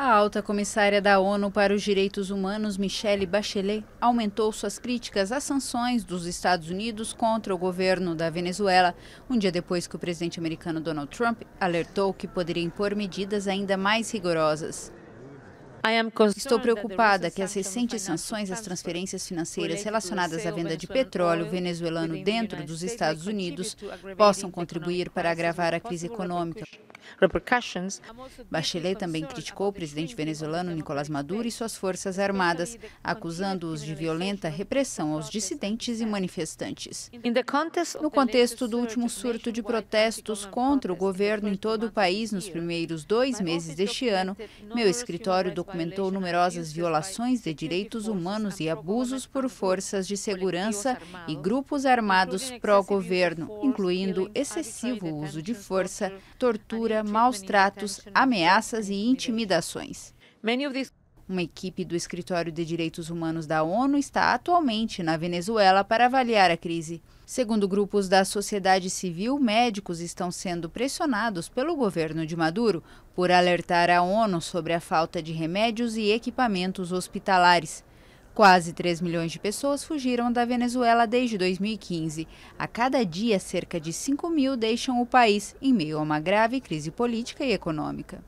A alta comissária da ONU para os Direitos Humanos, Michelle Bachelet, aumentou suas críticas às sanções dos Estados Unidos contra o governo da Venezuela, um dia depois que o presidente americano Donald Trump alertou que poderia impor medidas ainda mais rigorosas. Então, estou preocupada que as recentes sanções às transferências financeiras relacionadas à venda de petróleo venezuelano dentro dos Estados Unidos possam contribuir para agravar a crise econômica. Bachelet também criticou o presidente venezuelano Nicolás Maduro e suas forças armadas, acusando-os de violenta repressão aos dissidentes e manifestantes. No contexto do último surto de protestos contra o governo em todo o país nos primeiros dois meses deste ano, meu escritório do documentou numerosas violações de direitos humanos e abusos por forças de segurança e grupos armados pró-governo, incluindo excessivo uso de força, tortura, maus tratos, ameaças e intimidações. Uma equipe do Escritório de Direitos Humanos da ONU está atualmente na Venezuela para avaliar a crise. Segundo grupos da sociedade civil, médicos estão sendo pressionados pelo governo de Maduro por alertar a ONU sobre a falta de remédios e equipamentos hospitalares. Quase 3 milhões de pessoas fugiram da Venezuela desde 2015. A cada dia, cerca de 5 mil deixam o país, em meio a uma grave crise política e econômica.